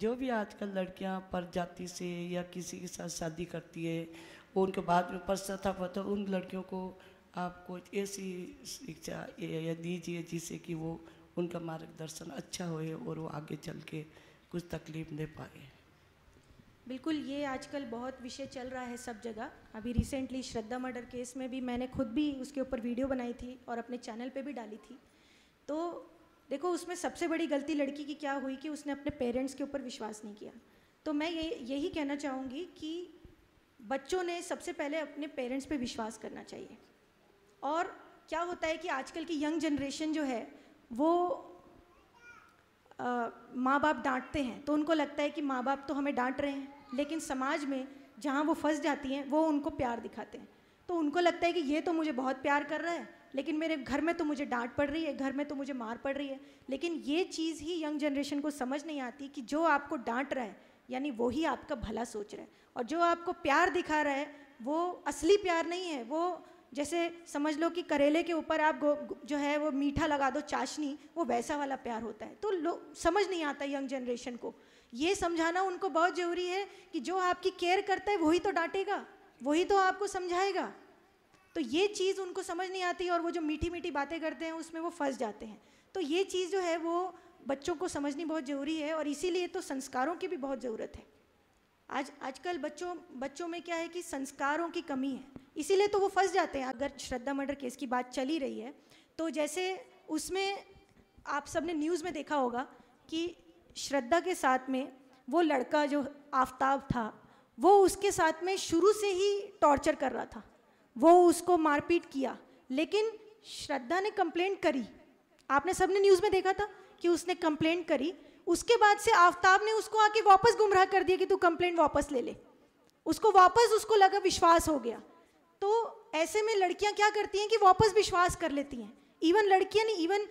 जो भी आजकल लड़कियां पर जाति से या किसी के साथ शादी करती है वो उनके बाद में पश्चाताप होता है उन लड़कियों को आप कुछ ऐसी शिक्षा दीजिए जिससे कि वो उनका मार्गदर्शन अच्छा होए और वो आगे चल के कुछ तकलीफ दे पाए बिल्कुल ये आजकल बहुत विषय चल रहा है सब जगह अभी रिसेंटली श्रद्धा मर्डर केस में भी मैंने खुद भी उसके ऊपर वीडियो बनाई थी और अपने चैनल पर भी डाली थी तो देखो उसमें सबसे बड़ी गलती लड़की की क्या हुई कि उसने अपने पेरेंट्स के ऊपर विश्वास नहीं किया तो मैं ये यही कहना चाहूँगी कि बच्चों ने सबसे पहले अपने पेरेंट्स पे विश्वास करना चाहिए और क्या होता है कि आजकल की यंग जनरेशन जो है वो माँ बाप डांटते हैं तो उनको लगता है कि माँ बाप तो हमें डांट रहे हैं लेकिन समाज में जहाँ वो फंस जाती हैं वो उनको प्यार दिखाते हैं तो उनको लगता है कि ये तो मुझे बहुत प्यार कर रहा है लेकिन मेरे घर में तो मुझे डांट पड़ रही है घर में तो मुझे मार पड़ रही है लेकिन ये चीज़ ही यंग जनरेशन को समझ नहीं आती कि जो आपको डांट रहा है यानी वो ही आपका भला सोच रहा है और जो आपको प्यार दिखा रहा है वो असली प्यार नहीं है वो जैसे समझ लो कि करेले के ऊपर आप जो है वो मीठा लगा दो चाशनी वो वैसा वाला प्यार होता है तो समझ नहीं आता यंग जनरेशन को ये समझाना उनको बहुत ज़रूरी है कि जो आपकी केयर करता है वही तो डांटेगा वही तो आपको समझाएगा तो ये चीज़ उनको समझ नहीं आती और वो जो मीठी मीठी बातें करते हैं उसमें वो फंस जाते हैं तो ये चीज़ जो है वो बच्चों को समझनी बहुत ज़रूरी है और इसीलिए तो संस्कारों की भी बहुत ज़रूरत है आज आजकल बच्चों बच्चों में क्या है कि संस्कारों की कमी है इसीलिए तो वो फंस जाते हैं अगर श्रद्धा मर्डर केस की बात चली रही है तो जैसे उसमें आप सब ने न्यूज़ में देखा होगा कि श्रद्धा के साथ में वो लड़का जो आफ्ताब था वो उसके साथ में शुरू से ही टॉर्चर कर रहा था वो उसको मारपीट किया लेकिन श्रद्धा ने कंप्लेंट करी आपने सबने न्यूज़ में देखा था कि उसने कंप्लेंट करी उसके बाद से आफ्ताब ने उसको आके वापस गुमराह कर दिया कि तू कंप्लेंट वापस ले ले उसको वापस उसको लगा विश्वास हो गया तो ऐसे में लड़कियां क्या करती हैं कि वापस विश्वास कर लेती हैं इवन लड़कियां नहीं इवन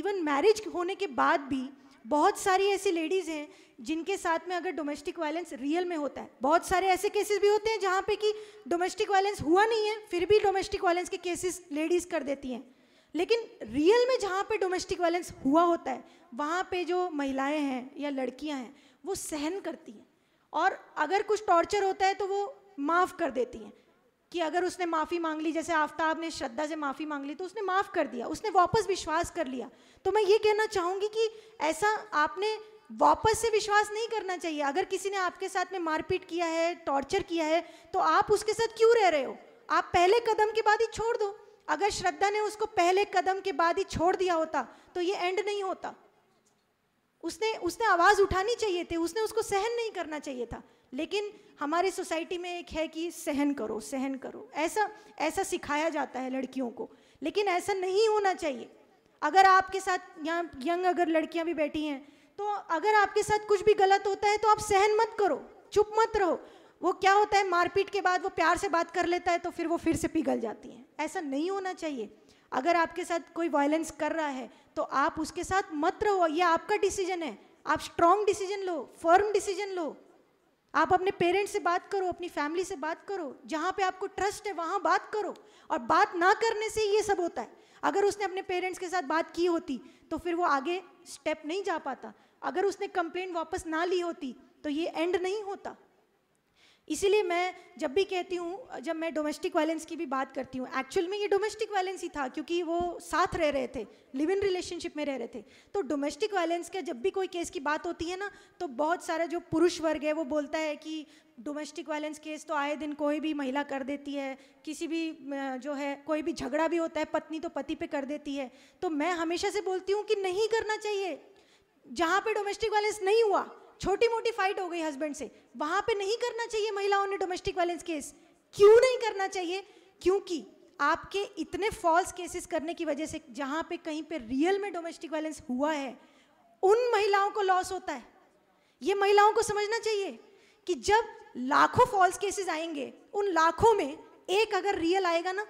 इवन मैरिज होने के बाद भी बहुत सारी ऐसी लेडीज़ हैं जिनके साथ में अगर डोमेस्टिक वायलेंस रियल में होता है बहुत सारे ऐसे केसेस भी होते हैं जहाँ पे कि डोमेस्टिक वायलेंस हुआ नहीं है फिर भी डोमेस्टिक वायलेंस के केसेस लेडीज़ कर देती हैं लेकिन रियल में जहाँ पे डोमेस्टिक वायलेंस हुआ होता है वहाँ पे जो महिलाएं हैं या लड़कियाँ हैं वो सहन करती हैं और अगर कुछ टॉर्चर होता है तो वो माफ़ कर देती हैं कि अगर उसने माफ़ी मांग ली जैसे आफ्ताब ने श्रद्धा से माफ़ी मांग ली तो उसने माफ़ कर दिया उसने वापस विश्वास कर लिया तो मैं ये कहना चाहूँगी कि ऐसा आपने वापस से विश्वास नहीं करना चाहिए अगर किसी ने आपके साथ में मारपीट किया है टॉर्चर किया है तो आप उसके साथ क्यों रह रहे हो आप पहले कदम के बाद ही छोड़ दो अगर श्रद्धा ने उसको पहले कदम के बाद ही छोड़ दिया होता तो ये एंड नहीं होता उसने उसने आवाज़ उठानी चाहिए थी उसने उसको सहन नहीं करना चाहिए था लेकिन हमारी सोसाइटी में एक है कि सहन करो सहन करो ऐसा ऐसा सिखाया जाता है लड़कियों को लेकिन ऐसा नहीं होना चाहिए अगर आपके साथ यहाँ यंग अगर लड़कियाँ भी बैठी हैं तो अगर आपके साथ कुछ भी गलत होता है तो आप सहन मत करो चुप मत रहो वो क्या होता है मारपीट के बाद वो प्यार से बात कर लेता है तो फिर वो फिर से पिघल जाती हैं ऐसा नहीं होना चाहिए अगर आपके साथ कोई वायलेंस कर रहा है तो आप उसके साथ मत रहो ये आपका डिसीजन है आप स्ट्रॉन्ग डिसीजन लो फर्म डिसीजन लो आप अपने पेरेंट्स से बात करो अपनी फैमिली से बात करो जहाँ पे आपको ट्रस्ट है वहाँ बात करो और बात ना करने से ये सब होता है अगर उसने अपने पेरेंट्स के साथ बात की होती तो फिर वो आगे स्टेप नहीं जा पाता अगर उसने कंप्लेन वापस ना ली होती तो ये एंड नहीं होता इसीलिए मैं जब भी कहती हूँ जब मैं डोमेस्टिक वायलेंस की भी बात करती हूँ एक्चुअल में ये डोमेस्टिक वायलेंस ही था क्योंकि वो साथ रह रहे थे लिव इन रिलेशनशिप में रह रहे थे तो डोमेस्टिक वायलेंस का जब भी कोई केस की बात होती है ना तो बहुत सारा जो पुरुष वर्ग है वो बोलता है कि डोमेस्टिक वायलेंस केस तो आए दिन कोई भी महिला कर देती है किसी भी जो है कोई भी झगड़ा भी होता है पत्नी तो पति पे कर देती है तो मैं हमेशा से बोलती हूँ कि नहीं करना चाहिए जहाँ पे डोमेस्टिक वायलेंस नहीं हुआ छोटी मोटी फाइट हो गई हस्बैंड से वहां पे नहीं करना चाहिए महिलाओं ने डोमेस्टिक वायलेंस केस क्यों नहीं करना चाहिए क्योंकि आपके इतने फॉल्स केसेस करने की वजह से जहां पे कहीं पे रियल में डोमेस्टिक वायलेंस हुआ है उन महिलाओं को लॉस होता है ये महिलाओं को समझना चाहिए कि जब लाखों फॉल्स केसेस आएंगे उन लाखों में एक अगर रियल आएगा ना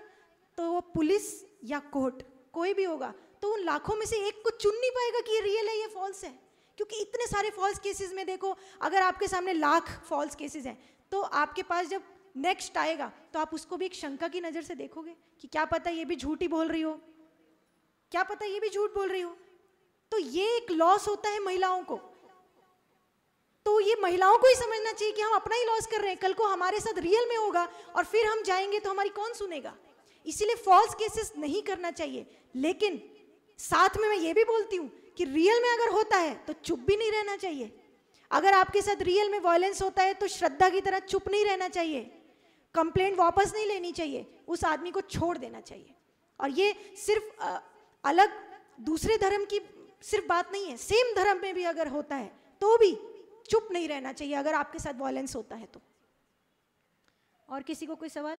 तो वो पुलिस या कोर्ट कोई भी होगा तो उन लाखों में से एक को चुन नहीं पाएगा कि ये रियल है ये फॉल्स है क्योंकि इतने सारे फॉल्स केसेस में देखो अगर आपके सामने लाख फॉल्स केसेस हैं तो आपके पास जब नेक्स्ट आएगा तो आप उसको भी एक शंका की नज़र से देखोगे कि क्या पता ये भी झूठ ही बोल रही हो क्या पता ये भी झूठ बोल रही हो तो ये एक लॉस होता है महिलाओं को तो ये महिलाओं को ही समझना चाहिए कि हम अपना ही लॉस कर रहे हैं कल को हमारे साथ रियल में होगा और फिर हम जाएंगे तो हमारी कौन सुनेगा इसीलिए फॉल्स केसेस नहीं करना चाहिए लेकिन साथ में मैं ये भी बोलती हूँ कि रियल में अगर होता है तो चुप भी नहीं रहना चाहिए अगर आपके साथ रियल में वॉयलेंस होता है तो श्रद्धा की तरह चुप नहीं रहना चाहिए कंप्लेंट वापस नहीं लेनी चाहिए उस आदमी को छोड़ देना चाहिए और ये सिर्फ अलग दूसरे धर्म की सिर्फ बात नहीं है सेम धर्म में भी अगर होता है तो भी चुप नहीं रहना चाहिए अगर आपके साथ वॉयलेंस होता है तो और किसी को कोई सवाल